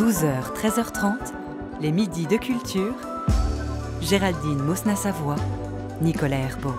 12h, 13h30, les midis de culture. Géraldine Mosna-Savoie, Nicolas Herbeau.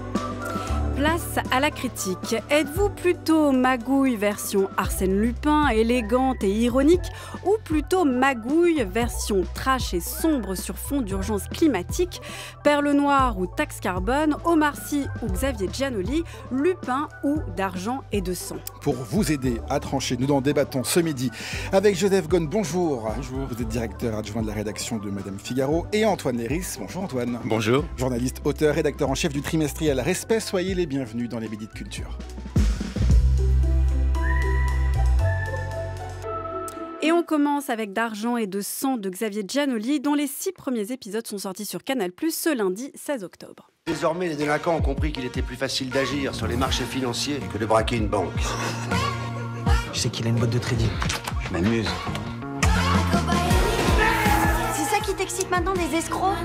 Place à la critique. Êtes-vous plutôt magouille version Arsène Lupin, élégante et ironique, ou plutôt magouille version trash et sombre sur fond d'urgence climatique Perle noire ou taxe carbone, Omar Sy ou Xavier Giannoli, Lupin ou d'argent et de sang Pour vous aider à trancher, nous en débattons ce midi avec Joseph Gonne. Bonjour. Bonjour. Vous êtes directeur adjoint de la rédaction de Madame Figaro et Antoine Léris. Bonjour Antoine. Bonjour. Journaliste, auteur, rédacteur en chef du trimestriel Respect, soyez les bienvenue dans les Midi de Culture. Et on commence avec D'argent et de sang de Xavier Giannoli, dont les six premiers épisodes sont sortis sur Canal ce lundi 16 octobre. Désormais, les délinquants ont compris qu'il était plus facile d'agir sur les marchés financiers que de braquer une banque. Je sais qu'il a une boîte de trading. Je m'amuse. C'est ça qui t'excite maintenant des escrocs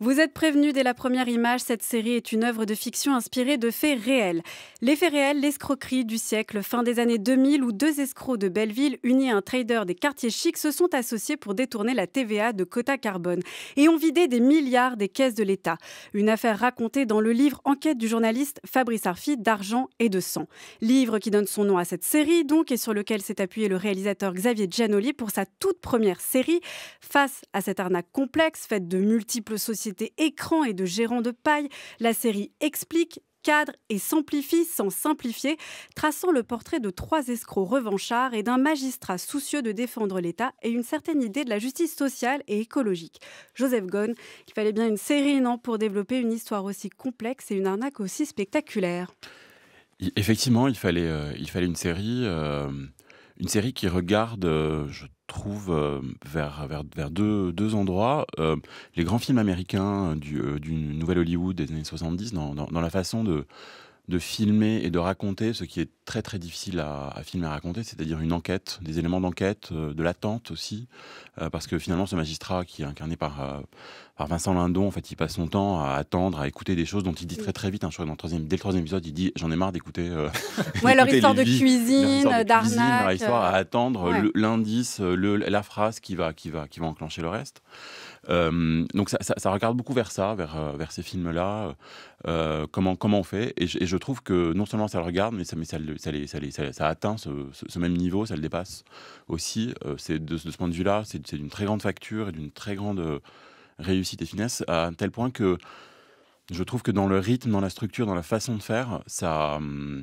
Vous êtes prévenu dès la première image, cette série est une œuvre de fiction inspirée de faits réels. Les faits réels, l'escroquerie du siècle, fin des années 2000, où deux escrocs de Belleville, unis à un trader des quartiers chics, se sont associés pour détourner la TVA de quota carbone et ont vidé des milliards des caisses de l'État. Une affaire racontée dans le livre Enquête du journaliste Fabrice Arfi d'argent et de sang. Livre qui donne son nom à cette série, donc, et sur lequel s'est appuyé le réalisateur Xavier Giannoli pour sa toute première série. Face à cette arnaque complexe, faite de multiples sociétés, écran et de gérants de paille, la série explique cadre et s'amplifie sans simplifier, traçant le portrait de trois escrocs revanchards et d'un magistrat soucieux de défendre l'État et une certaine idée de la justice sociale et écologique. Joseph Ghosn, il fallait bien une série, non, pour développer une histoire aussi complexe et une arnaque aussi spectaculaire. Effectivement, il fallait, euh, il fallait une série, euh, une série qui regarde, euh, trouve euh, vers, vers, deux, endroits. Euh, les grands films américains du, euh, du Nouvel Hollywood des années 70, dans la façon de, de filmer et de raconter ce qui est très très difficile à, filmer et à raconter, c'est-à-dire une enquête, des éléments d'enquête, euh, de l'attente aussi, euh, parce que finalement ce magistrat qui est incarné par, euh, par Vincent Lindon, en fait, il passe son temps à attendre, à écouter des choses dont il dit très très vite. Hein, dans dès le troisième épisode, il dit j'en ai marre d'écouter. ouais, leur histoire de cuisine, d'arnaque, histoire à attendre l'indice, la phrase qui va qui va qui va enclencher le reste. Euh, donc ça, regarde beaucoup vers ça, vers, euh, vers ces films-là, euh, comment, comment on fait. Et je, trouve que non seulement ça le regarde, mais ça, ça, ça, atteint ce, même niveau, ça le dépasse aussi. c'est de, ce point de vue-là, c'est d'une très grande facture et d'une très grande réussite et finesse, à un tel point que je trouve que dans le rythme, dans la structure, dans la façon de faire, ça... Hum,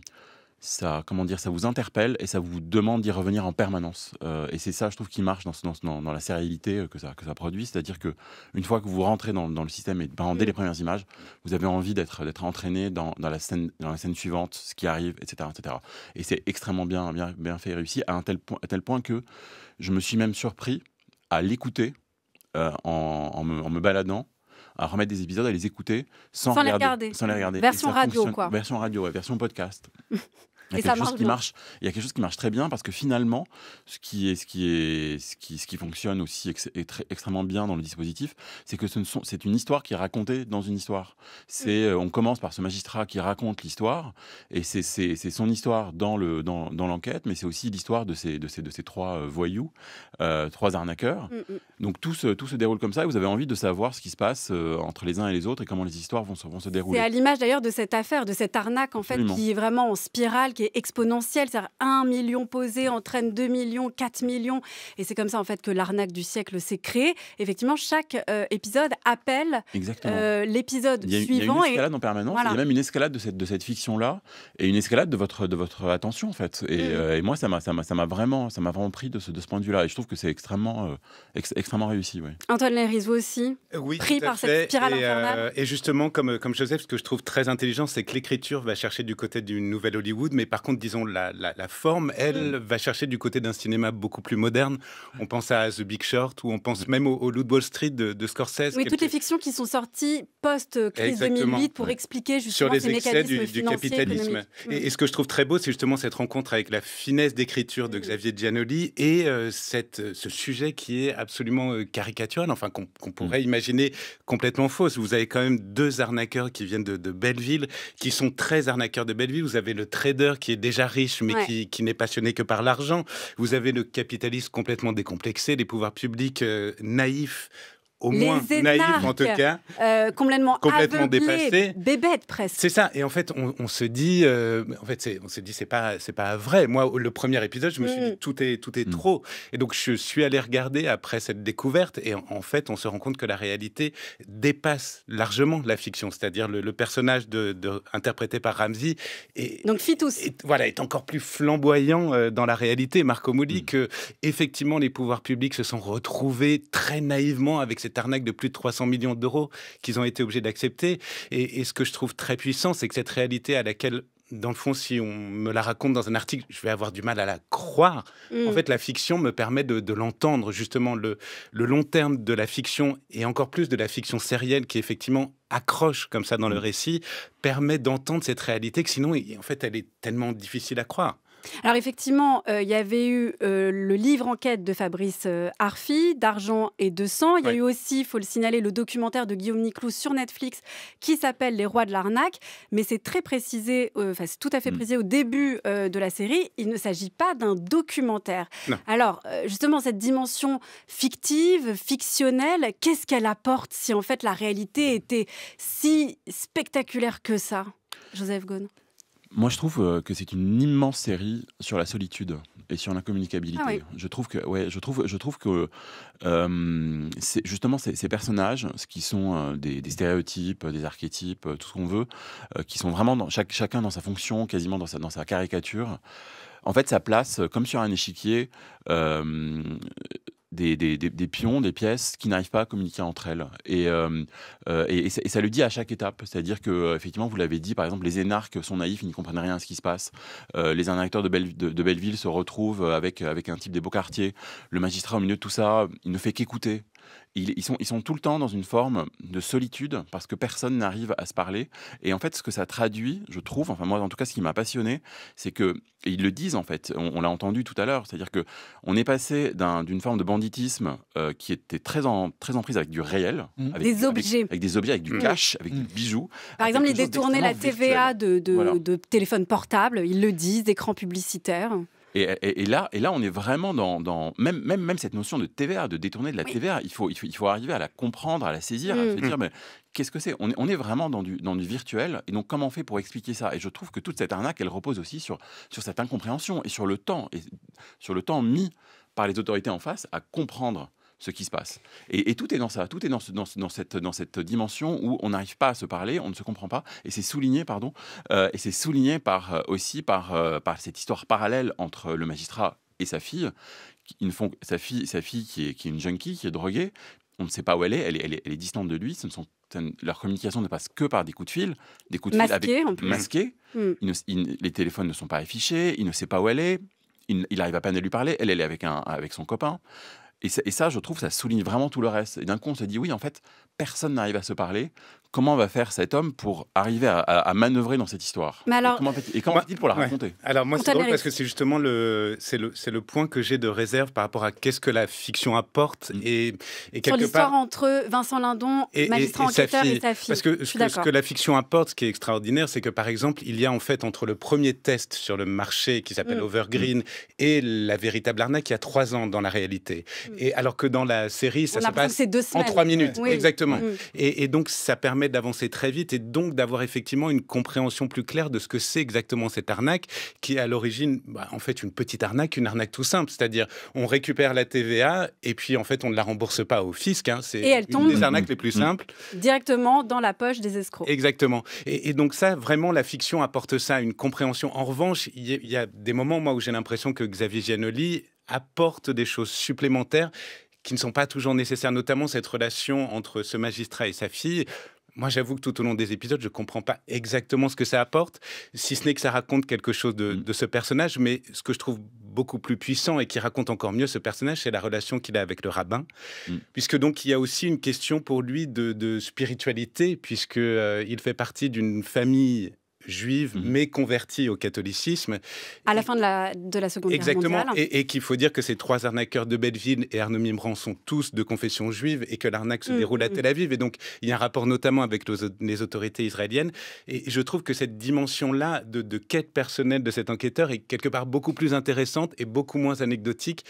ça, comment dire, ça vous interpelle et ça vous demande d'y revenir en permanence. Euh, et c'est ça, je trouve, qui marche dans, dans la sérialité euh, que ça, produit. C'est-à-dire que une fois que vous rentrez dans, le système et ben, dès mm. les premières images, vous avez envie d'être, entraîné dans, la scène, suivante, ce qui arrive, etc. etc. Et c'est extrêmement bien, bien, fait et réussi à, un tel point, que je me suis même surpris à l'écouter euh, en, me, baladant à remettre des épisodes, à les écouter sans, les regarder. Version radio, quoi. Version radio, version podcast. Il y a quelque chose qui marche. Il y a quelque chose qui marche très bien parce que finalement, ce qui est, ce qui est, ce qui, ce qui fonctionne aussi très, extrêmement bien dans le dispositif, c'est que ce sont, c'est une histoire qui est racontée dans une histoire. C'est, mm. euh, on commence par ce magistrat qui raconte l'histoire et c'est, son histoire dans le, dans, dans l'enquête, mais c'est aussi l'histoire de ces, de ces, de ces trois euh, voyous, euh, trois arnaqueurs. Mm, mm. Donc tout se, tout se déroule comme ça. Et vous avez envie de savoir ce qui se passe entre les uns et les autres et comment les histoires vont se, vont se dérouler. C'est à l'image d'ailleurs de cette affaire, de cette arnaque en fait, qui est vraiment en spirale qui est exponentielle. C'est-à-dire 1 million posé entraîne 2 millions, 4 millions. Et c'est comme ça, en fait, que l'arnaque du siècle s'est créée. Effectivement, chaque euh, épisode appelle euh, l'épisode suivant. Il y a une escalade et... en permanence. Il y a même une escalade de cette, de cette fiction-là et une escalade de votre, de votre attention, en fait. Et, mm. euh, moi, ça m'a vraiment, ça vraiment pris de ce, de ce point de vue-là. Et je trouve que c'est extrêmement, extrêmement réussi. Ouais. Antoine vous aussi, oui, pris par cette spirale et, et justement, comme, comme Joseph, ce que je trouve très intelligent, c'est que l'écriture va chercher du côté d'une nouvelle Hollywood, mais par contre, disons, la, forme, elle, mm. va chercher du côté d'un cinéma beaucoup plus moderne. On pense à The Big Short ou on pense même au, au Wall Street de, de Scorsese. Oui, toutes les fictions qui sont sorties post-crise 2008 pour expliquer justement les excès du, capitalisme. Et, mm. ce que je trouve très beau, c'est justement cette rencontre avec la finesse d'écriture de mm. Xavier Giannoli et euh, cette, euh, ce sujet qui est absolument euh, caricatural, enfin qu'on pourrait imaginer complètement fausse. Vous avez quand même deux arnaqueurs qui viennent de, de Belleville, qui sont très arnaqueurs de Belleville. Vous avez le trader qui est déjà riche mais qui, n'est passionné que par l'argent. Vous avez le capitaliste complètement décomplexé, les pouvoirs publics euh, naïfs au moins naïve en tout cas, euh, complètement, complètement dépassé bébête presque. C'est ça. Et en fait, on, se dit, euh, en fait, on s'est dit, c'est pas, c'est pas vrai. Moi, le premier épisode, je me suis dit, mm. tout est, tout est mm. trop. Et donc, je suis allé regarder après cette découverte, et en, fait, on se rend compte que la réalité dépasse largement la fiction. C'est-à-dire le, personnage de, de, interprété par Ramsey est donc voilà, est encore plus flamboyant euh, dans la réalité, Marco Mouli, mm. que effectivement les pouvoirs publics se sont retrouvés très naïvement avec cette de plus de 300 millions d'euros qu'ils ont été obligés d'accepter. Et, ce que je trouve très puissant, c'est que cette réalité à laquelle dans le fond, si on me la raconte dans un article, je vais avoir du mal à la croire. En mm. fait, la fiction me permet de, l'entendre, justement, le, le, long terme de la fiction, et encore plus de la fiction sérielle, qui effectivement accroche comme ça dans le mm. récit, permet d'entendre cette réalité que sinon, en fait, elle est tellement difficile à croire. Alors effectivement, euh, il y avait eu euh, le livre enquête de Fabrice euh, Harfi d'argent et de sang. Il y a eu aussi, il faut le signaler, le documentaire de Guillaume Niclou sur Netflix qui s'appelle Les rois de l'arnaque. Mais c'est très précisé, enfin c'est tout à fait mm. précisé au début de la série, il ne s'agit pas d'un documentaire. Alors justement, cette dimension fictive, fictionnelle, qu'est-ce qu'elle apporte si en fait la réalité était si spectaculaire que ça Joseph Ghosn moi, je trouve euh, que c'est une immense série sur la solitude et sur l'incommunicabilité. Ah je trouve que, ouais, je trouve, je trouve que euh, justement ces, personnages, ce qui sont euh, des, stéréotypes, des archétypes, tout ce qu'on veut, qui sont vraiment dans, chacun dans sa fonction, quasiment dans sa, dans sa caricature en fait, ça place, comme sur un échiquier, des, pions, des pièces qui n'arrivent pas à communiquer entre elles. Et, euh, euh, ça, le dit à chaque étape. C'est-à-dire que, euh, effectivement, vous l'avez dit, par exemple, les énarques sont naïfs, ils n'y comprennent rien à ce qui se passe. les interacteurs de, Belleville se retrouvent avec, avec un type des beaux quartiers. Le magistrat, au milieu de tout ça, il ne fait qu'écouter ils, sont, tout le temps dans une forme de solitude parce que personne n'arrive à se parler. Et en fait, ce que ça traduit, je trouve, enfin moi en tout cas, ce qui m'a passionné, c'est que ils le disent en fait. On, l'a entendu tout à l'heure, c'est-à-dire que on est passé d'une forme de banditisme euh, qui était très en très en prise avec du réel, mmh. avec, des objets, avec, des objets, avec du mmh. cash, avec mmh. des bijoux. Par exemple, ils détournaient la TVA de, téléphones portables, Ils le disent, d'écran publicitaires. Et, là, et là, on est vraiment dans, même, même, cette notion de TVA, de détourner de la TVA. Il faut, arriver à la comprendre, à la saisir, à mm. se dire mm. mais qu'est-ce que c'est on, est vraiment dans du, dans virtuel. Et donc, comment on fait pour expliquer ça Et je trouve que toute cette arnaque, elle repose aussi sur, sur cette incompréhension et sur le temps et sur le temps mis par les autorités en face à comprendre ce qui se passe. Et, tout est dans ça, tout est dans, ce, dans, cette, dans cette dimension où on n'arrive pas à se parler, on ne se comprend pas, et c'est souligné, pardon, euh, et c'est souligné par, euh, aussi par, euh, par cette histoire parallèle entre le magistrat et sa fille, qui, font, sa fille, sa fille qui est, une junkie, qui est droguée, on ne sait pas où elle est, elle est, distante de lui, ce ne sont, leur communication ne passe que par des coups de fil, des coups de fil masqués, les téléphones ne sont pas affichés, il ne sait pas où elle est, il arrive à peine à lui parler, elle, elle est avec, un, avec son copain, et, ça, je trouve, ça souligne vraiment tout le reste. Et d'un coup, on se dit, oui, en fait, personne n'arrive à se parler, comment va faire cet homme pour arriver à, manœuvrer dans cette histoire Mais alors, Et comment fait-il pour la raconter Alors moi, c'est parce que c'est justement le, c'est le, point que j'ai de réserve par rapport à qu'est-ce que la fiction apporte mm. et, quelque Sur l'histoire part... entre Vincent Lindon, et, magistrat enquêteur, et sa fille. Parce que ce, que la fiction apporte, ce qui est extraordinaire, c'est que par exemple, il y a en fait entre le premier test sur le marché qui s'appelle mm. Overgreen et la véritable arnaque, il y a trois ans dans la réalité. Mm. Et alors que dans la série, ça se passe en trois minutes. Exactement. Et, et donc, ça permet d'avancer très vite et donc d'avoir effectivement une compréhension plus claire de ce que c'est exactement cette arnaque qui est à l'origine, bah, en fait, une petite arnaque, une arnaque tout simple. C'est-à-dire, on récupère la TVA et puis, en fait, on ne la rembourse pas au fisc. Hein. C'est une des arnaques les plus mmh. simples. Directement dans la poche des escrocs. Exactement. Et, donc, ça, vraiment, la fiction apporte ça, une compréhension. En revanche, il y, a des moments, moi, où j'ai l'impression que Xavier Giannoli apporte des choses supplémentaires qui ne sont pas toujours nécessaires, notamment cette relation entre ce magistrat et sa fille moi, j'avoue que tout au long des épisodes, je ne comprends pas exactement ce que ça apporte, si ce n'est que ça raconte quelque chose mm. de, ce personnage. Mais ce que je trouve beaucoup plus puissant et qui raconte encore mieux ce personnage, c'est la relation qu'il a avec le rabbin. Mm. Puisque donc, il y a aussi une question pour lui de, spiritualité, puisqu'il euh, il fait partie d'une famille juive, mhm. mais convertie au catholicisme. À la fin de la, de la Seconde Guerre mondiale. Exactement, et, qu'il faut dire que ces trois arnaqueurs de Belleville et Arnaud Mimran sont tous de confession juive et que l'arnaque se mm, déroule à mm. Tel Aviv. Et donc, il y a un rapport notamment avec les, les autorités israéliennes. Et je trouve que cette dimension-là de, de quête personnelle de cet enquêteur est quelque part beaucoup plus intéressante et beaucoup moins anecdotique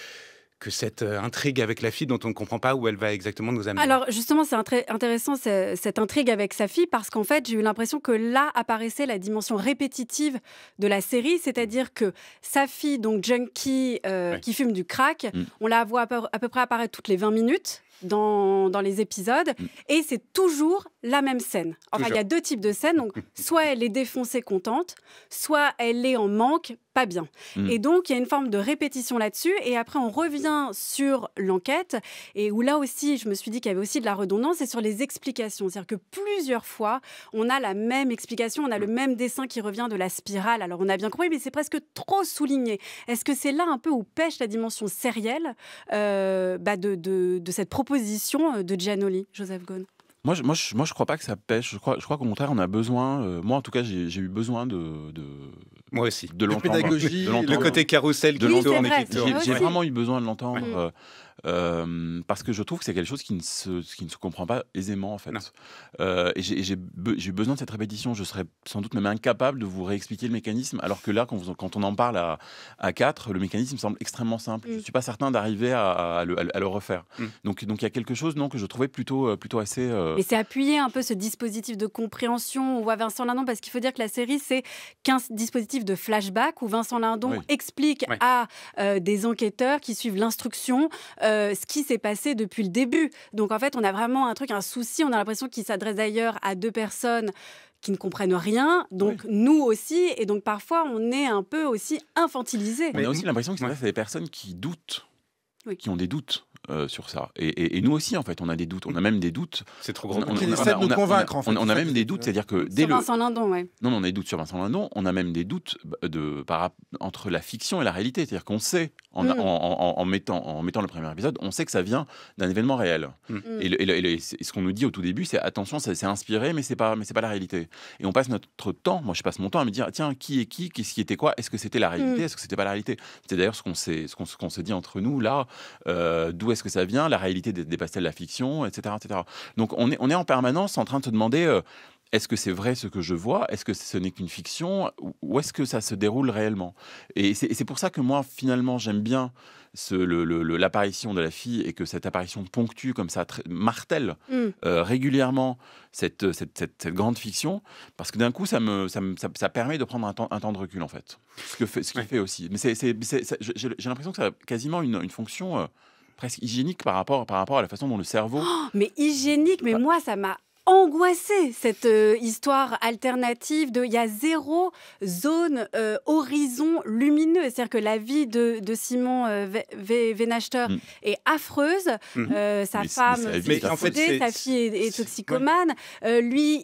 que cette euh, intrigue avec la fille dont on ne comprend pas où elle va exactement nous amener. Alors justement, c'est intéressant cette intrigue avec sa fille parce qu'en fait, j'ai eu l'impression que là apparaissait la dimension répétitive de la série, c'est-à-dire que sa fille, donc junkie, euh, qui fume du crack, mm. on la voit à peu près apparaître toutes les 20 minutes dans, les épisodes. Mm. Et c'est toujours la même scène. Enfin, il y a deux types de scènes. Donc, soit elle est défoncée contente, soit elle est en manque, pas bien. Mm. Et donc, il y a une forme de répétition là-dessus. Et après, on revient sur l'enquête, et où là aussi, je me suis dit qu'il y avait aussi de la redondance, et sur les explications. C'est-à-dire que plusieurs fois, on a la même explication, on a le mm. même dessin qui revient de la spirale. Alors, on a bien compris, mais c'est presque trop souligné. Est-ce que c'est là un peu où pêche la dimension sérielle euh, bah, de cette proposition euh, de Gianoli, Joseph Ghosn moi je, moi, je, crois pas que ça pêche. Je crois, je crois qu'au contraire, on a besoin. Euh, moi, en tout cas, j'ai eu besoin de, de, Moi aussi. De, de pédagogie, le côté carrousel de oui, l'entendre. J'ai vraiment eu besoin de l'entendre. Euh, parce que je trouve que c'est quelque chose qui ne, se, qui ne se comprend pas aisément en fait. et j'ai eu besoin de cette répétition. Je serais sans doute même incapable de vous réexpliquer le mécanisme, alors que là, quand, on en parle à, quatre, 4, le mécanisme semble extrêmement simple. Je ne mm. suis pas certain d'arriver à, le refaire. Mm. Donc il y a quelque chose non, que je trouvais plutôt, euh, plutôt assez... Et euh, c'est appuyer un peu ce dispositif de compréhension. On voit Vincent Lindon, parce qu'il faut dire que la série, c'est 15 dispositifs de flashback où Vincent Lindon explique à euh, des enquêteurs qui suivent l'instruction euh, ce qui s'est passé depuis le début. Donc en fait, on a vraiment un truc, un souci. On a l'impression qu'il s'adresse d'ailleurs à deux personnes qui ne comprennent rien, donc nous aussi, et donc parfois on est un peu aussi infantilisé. On a aussi l'impression que c'est des personnes qui doutent, oui. qui ont des doutes euh, sur ça. Et, nous aussi, en fait, on a des doutes. On a même des doutes. C'est trop grand. On, a même des doutes, c'est-à-dire que dès Non, on a des doutes sur Vincent Lindon. On a même des doutes bah, de, par, entre la fiction et la réalité. C'est-à-dire qu'on sait, hmm. en, mettant, en mettant le premier épisode, on sait que ça vient d'un événement réel. Hmm. Hmm. Et, ce qu'on nous dit au tout début, c'est attention, c'est inspiré, mais c'est pas, pas la réalité. Et on passe notre temps, moi je passe mon temps à me dire, tiens, qui est qui, qu'est-ce qui était quoi, est-ce que c'était la réalité, est-ce que c'était pas la réalité. C'est d'ailleurs ce qu'on s'est, ce qu'on, dit entre nous là. Euh, est-ce que ça vient, la réalité dépasse-t-elle la fiction, etc., etc. Donc on est, on est en permanence en train de se demander euh, est-ce que c'est vrai ce que je vois Est-ce que ce n'est qu'une fiction Ou est-ce que ça se déroule réellement Et c'est pour ça que moi, finalement, j'aime bien l'apparition de la fille et que cette apparition ponctue comme ça, martèle mm. euh, régulièrement euh, cette, cette, grande fiction, parce que d'un coup, ça, me, ça, me, ça, permet de prendre un temps, un temps de recul, en fait. Ce que fait, ce fait aussi. Mais j'ai l'impression que ça a quasiment une, une fonction presque hygiénique par rapport, par rapport à la façon dont le cerveau. mais hygiénique, bah mais moi, ça m'a angoissée, cette euh, histoire alternative de il y a zéro zone euh, horizon lumineux. C'est-à-dire que la vie de, de Simon euh, mm. est affreuse. Mm-hmm. Euh, sa femme est, sa fille est, toxicomane. lui,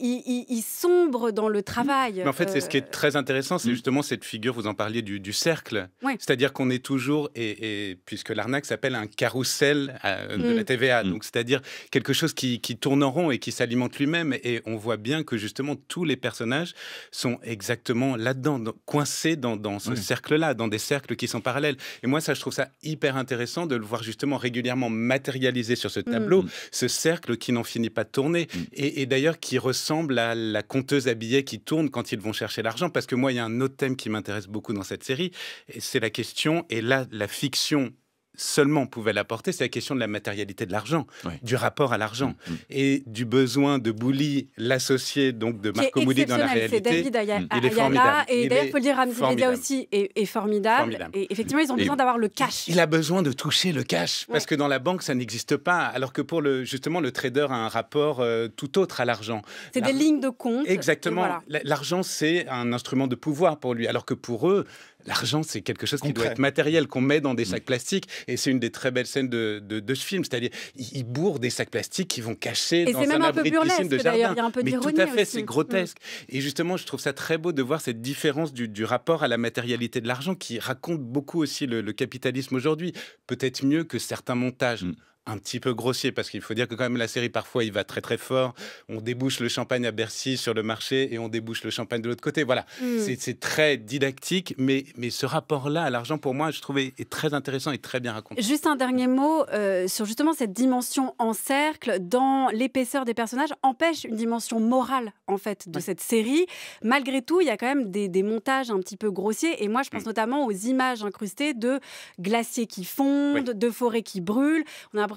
il, sombre dans le mm-hmm. travail. en fait, c'est ce qui est très intéressant, c'est mm. justement cette figure, vous en parliez, du, cercle. C'est-à-dire qu'on est toujours, et, puisque l'arnaque s'appelle un carrousel de la mm. TVA, donc c'est-à-dire quelque chose qui, qui tourne en rond et qui s'alimente lui-même et on voit bien que justement tous les personnages sont exactement là-dedans, coincés dans, ce cercle-là, dans des cercles qui sont parallèles. Et moi, ça, je trouve ça hyper intéressant de le voir justement régulièrement matérialisé sur ce mm. tableau, mm. ce cercle qui n'en finit pas de tourner mm. et, d'ailleurs qui ressemble à la conteuse habillée qui tourne quand ils vont chercher l'argent. Parce que moi, il y a un autre thème qui m'intéresse beaucoup dans cette série, c'est la question, et là, la fiction seulement pouvait l'apporter, c'est la question de la matérialité de l'argent, du rapport à l'argent mm, mm. et du besoin de Bouli, l'associé donc de Marco Mouli dans la réalité. C'est David mm. Ayala et d'ailleurs il faut le aussi est, formidable. Et effectivement, ils ont besoin d'avoir le cash. Il a besoin de toucher le cash parce que dans la banque ça n'existe pas, alors que pour le justement le trader a un rapport euh, tout autre à l'argent. C'est des lignes de compte. Exactement. L'argent c'est un instrument de pouvoir pour lui, alors que pour eux L'argent, c'est quelque chose qui doit être matériel, qu'on met dans des sacs plastiques. Et c'est une des très belles scènes de, ce film. C'est-à-dire, ils bourrent des sacs plastiques qui vont cacher dans un, abri de piscine de jardin. y a un peu Mais tout à fait, c'est hein. grotesque. Et justement, je trouve ça très beau de voir cette différence du, rapport à la matérialité de l'argent qui raconte beaucoup aussi le, capitalisme aujourd'hui. Peut-être mieux que certains montages. Mm un petit peu grossier parce qu'il faut dire que quand même la série parfois il va très très fort. On débouche le champagne à Bercy sur le marché et on débouche le champagne de l'autre côté. Voilà, hmm. c'est très didactique, mais, mais ce rapport-là à l'argent pour moi je trouvais est très intéressant et très bien raconté. Juste un dernier mot euh, sur justement cette dimension en cercle dans l'épaisseur des personnages empêche une dimension morale en fait de cette série. Malgré tout, il y a quand même des, des, montages un petit peu grossiers et moi je pense hmm. notamment aux images incrustées de glaciers qui fondent, de forêts qui brûlent. On a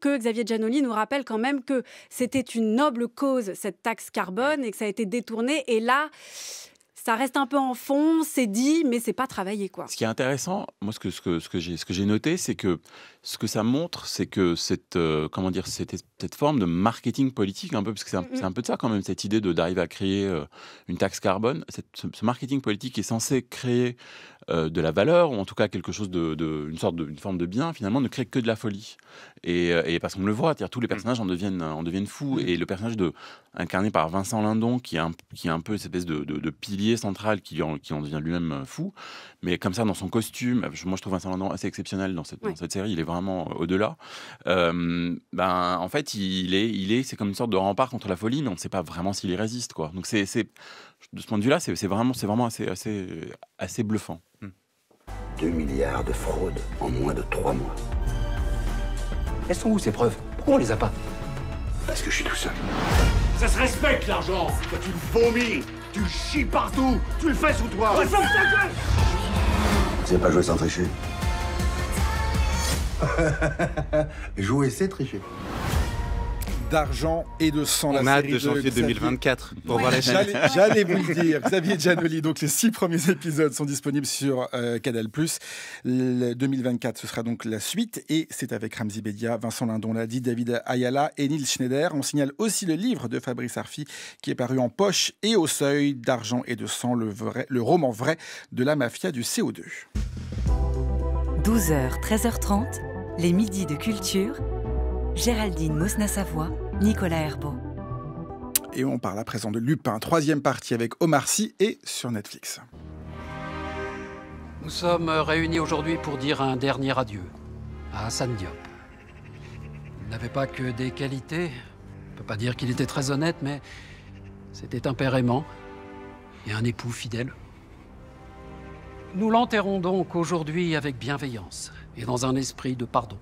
que Xavier Giannoli nous rappelle quand même que c'était une noble cause, cette taxe carbone, et que ça a été détourné. Et là, ça reste un peu en fond, c'est dit, mais c'est pas travaillé quoi. Ce qui est intéressant, moi ce que ce que, ce que j'ai ce que j'ai noté, c'est que ce que ça montre, c'est que cette euh, comment dire cette, cette forme de marketing politique un peu, parce que c'est un, peu de ça quand même cette idée de d'arriver à créer euh, une taxe carbone. Cette, ce, marketing politique est censé créer euh, de la valeur, ou en tout cas quelque chose de, une sorte de, une forme de bien, finalement, ne crée que de la folie. Et, euh, parce qu'on le voit, tous les mm. personnages en deviennent, en deviennent fous. Mm. Et le personnage de, incarné par Vincent Lindon, qui est un, qui est un peu cette espèce de, pilier central qui en, qui en devient lui-même euh, fou, mais comme ça dans son costume, moi je trouve Vincent Lindon assez exceptionnel dans cette, série, il est vraiment au-delà. ben, en fait, il est, il est, c'est comme une sorte de rempart contre la folie, mais on ne sait pas vraiment s'il y résiste, quoi. Donc c'est de ce point de vue-là, c'est vraiment, vraiment assez, assez, assez bluffant. 2 hmm. milliards de fraudes en moins de 3 mois. Elles sont où ces preuves Pourquoi on les a pas Parce que je suis tout seul. Ça se respecte l'argent tu le vomis Tu chies partout Tu le fais sous toi je ne Tu sais pas jouer sans tricher Jouer c'est tricher d'argent et de sang. On a hâte de janvier 2024 pour voir la chaîne. J'allais vous le dire, Xavier Janoli. Donc les six premiers épisodes sont disponibles sur euh, Canal+. 2024, ce sera donc la suite. Et c'est avec Ramzi Bedia, Vincent Lindon l'a dit, David Ayala et Neil Schneider. On signale aussi le livre de Fabrice Arfi qui est paru en poche et au seuil d'argent et de sang, le, le roman vrai de la mafia du CO2. 12h, 13h30, les midis de culture Géraldine Mosna-Savoie, Nicolas Herbeau. Et on parle à présent de Lupin, troisième partie avec Omar Sy et sur Netflix. Nous sommes réunis aujourd'hui pour dire un dernier adieu à Hassan Diop. Il n'avait pas que des qualités. On ne peut pas dire qu'il était très honnête, mais c'était un père aimant et un époux fidèle. Nous l'enterrons donc aujourd'hui avec bienveillance et dans un esprit de pardon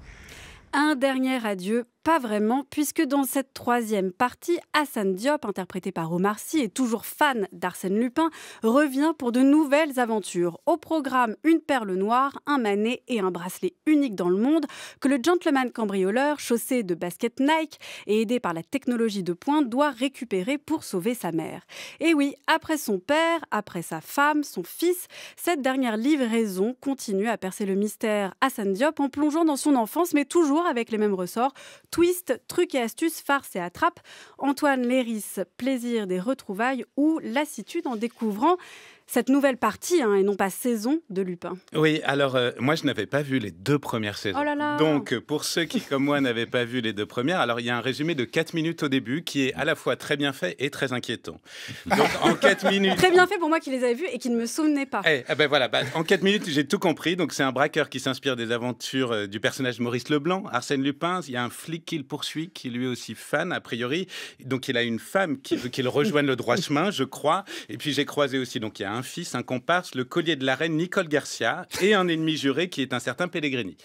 un dernier adieu pas vraiment, puisque dans cette troisième partie, Hassan Diop, interprété par Omar Sy et toujours fan d'Arsène Lupin, revient pour de nouvelles aventures. Au programme, une perle noire, un manet et un bracelet unique dans le monde que le gentleman cambrioleur, chaussé de basket Nike et aidé par la technologie de pointe, doit récupérer pour sauver sa mère. Et oui, après son père, après sa femme, son fils, cette dernière livraison continue à percer le mystère Hassan Diop en plongeant dans son enfance, mais toujours avec les mêmes ressorts Twist, trucs et astuces, Farce et attrape »,« Antoine Léris, plaisir des retrouvailles ou lassitude en découvrant cette nouvelle partie, hein, et non pas saison, de Lupin. Oui, alors euh, moi je n'avais pas vu les deux premières saisons. Oh donc euh, pour ceux qui, comme moi, n'avaient pas vu les deux premières, alors il y a un résumé de 4 minutes au début qui est à la fois très bien fait et très inquiétant. Donc en 4 minutes... Très bien fait pour moi qui les avais vus et qui ne me souvenais pas. Eh, eh, ben voilà, bah, en 4 minutes j'ai tout compris. Donc c'est un braqueur qui s'inspire des aventures euh, du personnage Maurice Leblanc, Arsène Lupin. Il y a un flic qu'il poursuit qui lui est aussi fan, a priori. Donc il a une femme qui veut qu'il rejoigne le droit chemin, je crois. Et puis j'ai croisé aussi, donc il y a un fils, un comparse, le collier de la reine Nicole Garcia et un ennemi juré qui est un certain Pellegrini.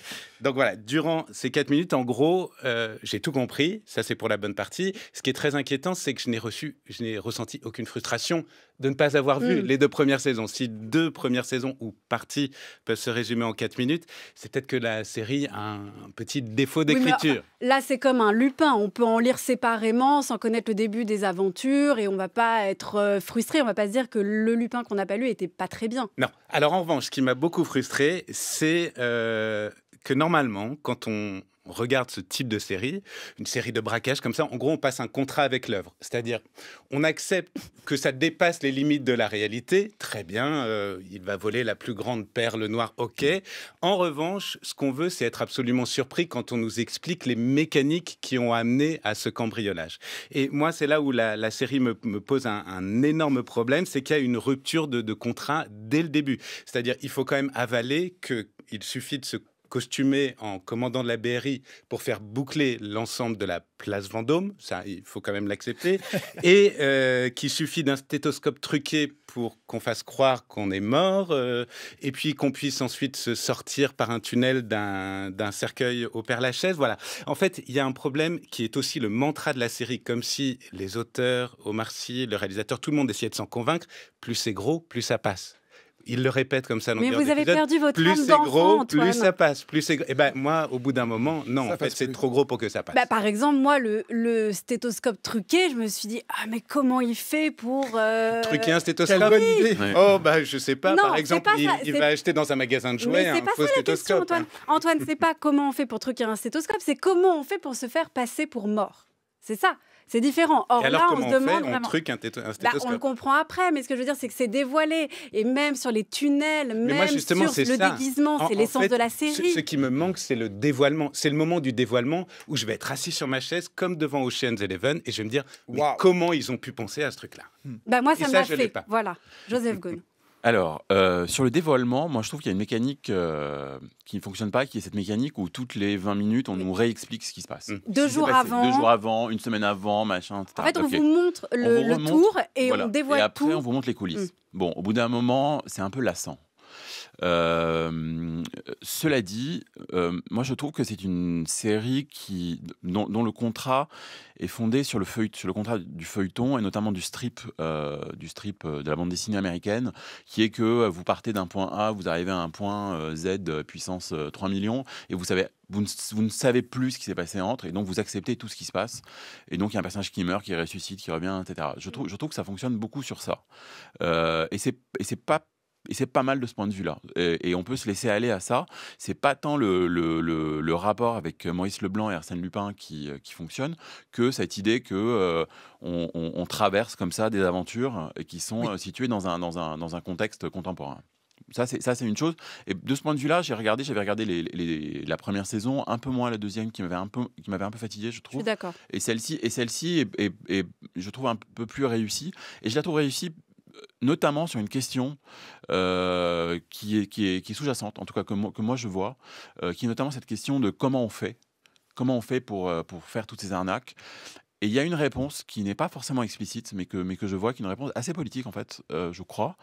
Donc voilà, durant ces quatre minutes, en gros, euh, j'ai tout compris. Ça, c'est pour la bonne partie. Ce qui est très inquiétant, c'est que je n'ai reçu, je n'ai ressenti aucune frustration de ne pas avoir vu mm. les deux premières saisons. Si deux premières saisons ou parties peuvent se résumer en quatre minutes, c'est peut-être que la série a un, petit défaut d'écriture. Euh, là, c'est comme un Lupin. On peut en lire séparément, sans connaître le début des aventures, et on ne va pas être euh, frustré. On ne va pas se dire que le Lupin qu'on n'a pas lu était pas très bien. Non. Alors en revanche, ce qui m'a beaucoup frustré, c'est euh, que normalement, quand on regarde ce type de série, une série de braquages comme ça, en gros, on passe un contrat avec l'œuvre. C'est-à-dire, on accepte que ça dépasse les limites de la réalité. Très bien, euh, il va voler la plus grande perle noire, ok. En revanche, ce qu'on veut, c'est être absolument surpris quand on nous explique les mécaniques qui ont amené à ce cambriolage. Et moi, c'est là où la, série me, pose un, énorme problème, c'est qu'il y a une rupture de, de contrat dès le début. C'est-à-dire, il faut quand même avaler qu'il suffit de se costumé en commandant de la BRI pour faire boucler l'ensemble de la place Vendôme, ça il faut quand même l'accepter, et euh, qu'il suffit d'un stéthoscope truqué pour qu'on fasse croire qu'on est mort, euh, et puis qu'on puisse ensuite se sortir par un tunnel d'un cercueil au Père Lachaise. Voilà. En fait, il y a un problème qui est aussi le mantra de la série, comme si les auteurs, Omar Sy, le réalisateur, tout le monde essayait de s'en convaincre, plus c'est gros, plus ça passe il le répète comme ça. Mais vous avez perdu votre Plus c'est gros, plus ça passe. Plus c'est. Eh ben moi, au bout d'un moment, non, en fait, c'est trop gros pour que ça passe. Bah, par exemple, moi, le, stéthoscope truqué, je me suis dit ah mais comment il fait pour euh, truquer un stéthoscope Quelle bonne idée. Oh bah je sais pas. par exemple, il, va acheter dans un magasin de jouets un faux stéthoscope. Antoine, hein. Antoine c'est pas comment on fait pour truquer un stéthoscope, c'est comment on fait pour se faire passer pour mort. C'est ça. C'est différent. Or, là, on se demande. On truc un, bah, on le comprend après, mais ce que je veux dire, c'est que c'est dévoilé. Et même sur les tunnels, même sur le déguisement, c'est l'essence de la série. Ce, qui me manque, c'est le dévoilement. C'est le moment du dévoilement où je vais être assis sur ma chaise, comme devant Ocean's Eleven, et je vais me dire comment ils ont pu penser à ce truc-là. Hmm. Bah, moi, ça, me m'a fait. Voilà, Joseph Ghosn. Alors, euh, sur le dévoilement, moi je trouve qu'il y a une mécanique euh, qui ne fonctionne pas, qui est cette mécanique où toutes les 20 minutes, on nous réexplique ce qui se passe. Mmh. Deux jours avant. Deux jours avant, une semaine avant, machin, etc. En fait, on vous montre le, tour et on dévoile et après, on vous montre les coulisses. Mmh. Bon, au bout d'un moment, c'est un peu lassant. Euh, cela dit, euh, moi je trouve que c'est une série qui, dont, le contrat est fondé sur le, feuille, sur le contrat du feuilleton et notamment du strip, euh, du strip de la bande dessinée américaine, qui est que vous partez d'un point A, vous arrivez à un point Z puissance 3 millions et vous savez vous ne, savez plus ce qui s'est passé entre, et donc vous acceptez tout ce qui se passe. Et donc il y a un personnage qui meurt, qui ressuscite, qui revient, etc. Je trouve, que ça fonctionne beaucoup sur ça. et c'est pas et c'est pas mal de ce point de vue-là. Et, on peut se laisser aller à ça. C'est pas tant le, rapport avec Maurice Leblanc et Arsène Lupin qui, euh, qui fonctionne que cette idée que euh, on, traverse comme ça des aventures qui sont euh, situées dans un, dans, un, contexte contemporain ça c'est une chose et de ce point de vue là j'ai regardé j'avais regardé la première saison un peu moins la deuxième qui m'avait un peu qui un peu fatigué je trouve d'accord et celle-ci et celle est, je trouve un peu plus réussie et je la trouve réussie notamment sur une question euh, qui est, qui qui sous-jacente, en tout cas que moi, que moi je vois, euh, qui est notamment cette question de comment on fait, comment on fait pour, euh, pour faire toutes ces arnaques. Et il y a une réponse qui n'est pas forcément explicite, mais que, mais que je vois, qui est une réponse assez politique, en fait, euh, je crois.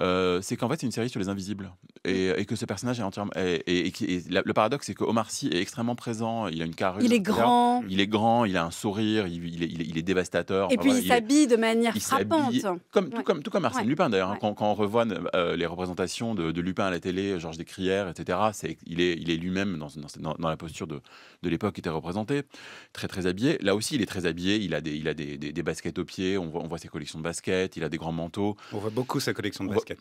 Euh, c'est qu'en fait, c'est une série sur les invisibles. Et, mm. que ce personnage est entièrement. Et, et, le paradoxe, c'est que Omar Sy est extrêmement présent. Il a une carrure. Il est grand. Il est grand, il a un sourire, il, il, est, il, est, dévastateur. Et puis, il s'habille de manière frappante. Comme, tout, comme, tout comme Arsène Lupin, d'ailleurs. Hein. quand, quand, on revoit euh, les représentations de, Lupin à la télé, Georges Descrières, etc., c'est il est, il est lui-même dans, dans, la posture de, de l'époque qui était représentée, très, très habillé. Là aussi, il est très habillé il a des, il a des, baskets aux pieds. On voit, on voit, ses collections de baskets. Il a des grands manteaux. On voit beaucoup sa collection de baskets.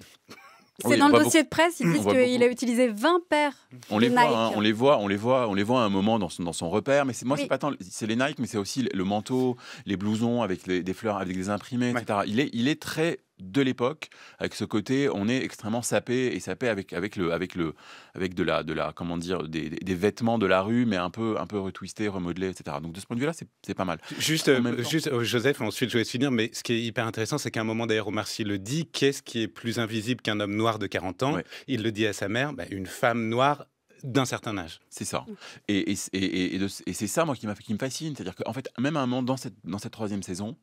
C'est dans le dossier de presse, ils disent qu'il a utilisé 20 paires. On les, voit, hein, on les voit, on les voit, on les voit à un moment dans son, dans son repère. Mais moi, c'est pas tant, c'est les Nike, mais c'est aussi le manteau, les blousons avec des fleurs, avec des imprimés, etc. Il est, il est très de l'époque, avec ce côté, on est extrêmement sapé et sapé avec avec le avec le avec de la de la comment dire des, vêtements de la rue, mais un peu un peu remodelé, etc. Donc de ce point de vue-là, c'est pas mal. Juste, euh, juste euh, Joseph, ensuite je vais finir, mais ce qui est hyper intéressant, c'est qu'à un moment d'ailleurs, Omar Sy le dit, qu'est-ce qui est plus invisible qu'un homme noir de 40 ans Il le dit à sa mère, bah, une femme noire d'un certain âge. C'est ça. Et, c'est ça, moi, qui, qui me fascine. C'est-à-dire qu'en fait, même un moment, dans cette, dans cette troisième saison,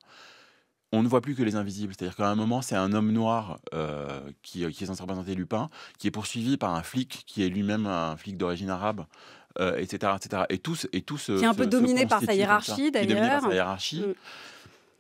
on ne voit plus que les invisibles. C'est-à-dire qu'à un moment, c'est un homme noir euh, qui, euh, qui, est censé représenter Lupin, qui est poursuivi par un flic qui est lui-même un flic d'origine arabe, etc., euh, etc. Et tous, et tous. Qui est un peu dominé par sa hiérarchie, d'ailleurs. Mm.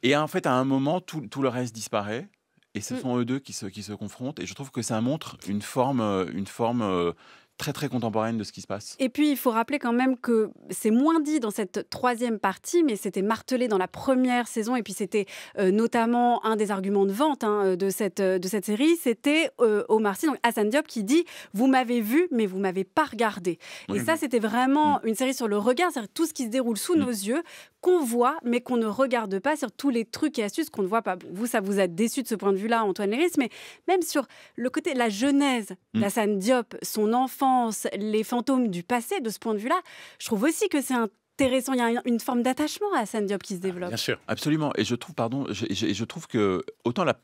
Et en fait, à un moment, tout, le reste disparaît. Et ce mm. sont eux deux qui se, qui se confrontent. Et je trouve que ça montre une forme, une forme très très contemporaine de ce qui se passe. Et puis il faut rappeler quand même que c'est moins dit dans cette troisième partie, mais c'était martelé dans la première saison et puis c'était euh, notamment un des arguments de vente hein, de, cette, de cette série, c'était euh, Omar Sy, donc Hassan Diop qui dit vous m'avez vu mais vous m'avez pas regardé. Et ça c'était vraiment mm. une série sur le regard, c'est-à-dire tout ce qui se déroule sous mm. nos yeux, qu'on voit mais qu'on ne regarde pas, sur tous les trucs et astuces qu'on ne voit pas. Vous ça vous a déçu de ce point de vue-là, Antoine Léris, mais même sur le côté la genèse mm. d'Hassan Diop, son enfant les fantômes du passé, de ce point de vue-là, je trouve aussi que c'est intéressant. Il y a une forme d'attachement à Hassan Diop qui se développe. Bien sûr, absolument. Et je trouve, pardon, je, je, trouve que autant la,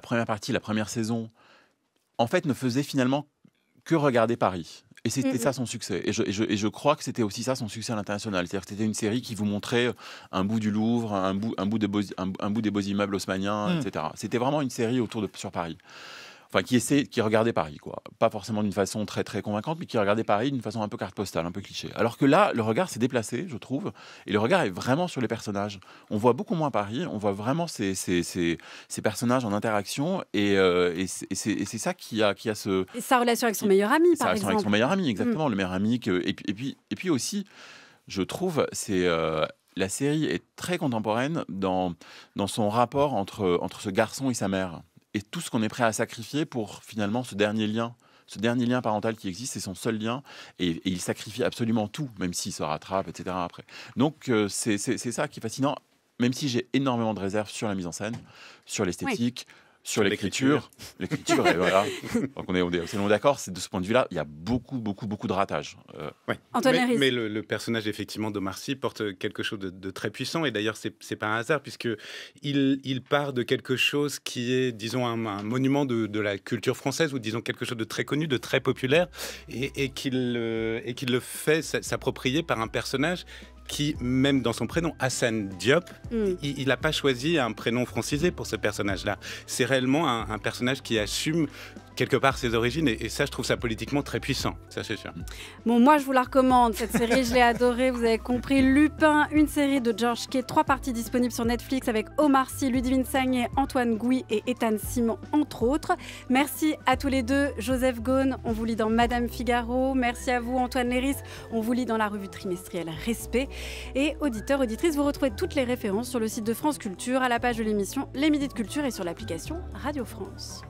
première partie, la première saison, en fait, ne faisait finalement que regarder Paris. Et c'était ça son succès. Et je, crois que c'était aussi ça son succès à l'international. C'est-à-dire que c'était une série qui vous montrait un bout du Louvre, un bout, un bout, de un, bout des beaux immeubles haussmanniens, mm. etc. C'était vraiment une série autour de sur Paris enfin qui qui regardait Paris, quoi. Pas forcément d'une façon très très convaincante, mais qui regardait Paris d'une façon un peu carte postale, un peu cliché. Alors que là, le regard s'est déplacé, je trouve, et le regard est vraiment sur les personnages. On voit beaucoup moins Paris, on voit vraiment ces, ces, ces, personnages en interaction, euh, et, c'est ça qui a, qui a ce. Et sa relation avec son meilleur ami, par exemple. Sa relation avec son meilleur ami, exactement, mm. le meilleur ami. Que, et, puis, et puis aussi, je trouve, c'est. Euh, la série est très contemporaine dans, dans son rapport entre, entre ce garçon et sa mère tout ce qu'on est prêt à sacrifier pour finalement ce dernier lien ce dernier lien parental qui existe, c'est son seul lien, et, il sacrifie absolument tout, même s'il se rattrape, etc. Après. Donc euh, c'est ça qui est fascinant, même si j'ai énormément de réserves sur la mise en scène, sur l'esthétique, sur l'écriture. L'écriture, voilà. Donc on est, on est d'accord. C'est de ce point de vue-là, il y a beaucoup, beaucoup, beaucoup de ratage. Euh, mais, le, personnage effectivement de Marcy porte quelque chose de, très puissant. Et d'ailleurs, c'est, n'est pas un hasard puisque il, part de quelque chose qui est, disons, un, monument de, la culture française ou disons quelque chose de très connu, de très populaire, et, qu'il euh, et qu'il le fait s'approprier par un personnage qui, même dans son prénom, Hassan Diop, mm. il n'a pas choisi un prénom francisé pour ce personnage-là. C'est réellement un, personnage qui assume quelque part ses origines. Et, ça, je trouve ça politiquement très puissant. Ça, c'est sûr. Bon, moi, je vous la recommande. Cette série, je l'ai adorée. Vous avez compris. Lupin, une série de George Kay. Trois parties disponibles sur Netflix avec Omar Sy, Ludivine Sagné, Antoine Gouy et Ethan Simon, entre autres. Merci à tous les deux. Joseph Gaune, on vous lit dans Madame Figaro. Merci à vous, Antoine Léris. On vous lit dans la revue trimestrielle Respect. Et auditeurs, auditrices, vous retrouvez toutes les références sur le site de France Culture, à la page de l'émission Les Midi de Culture et sur l'application Radio France.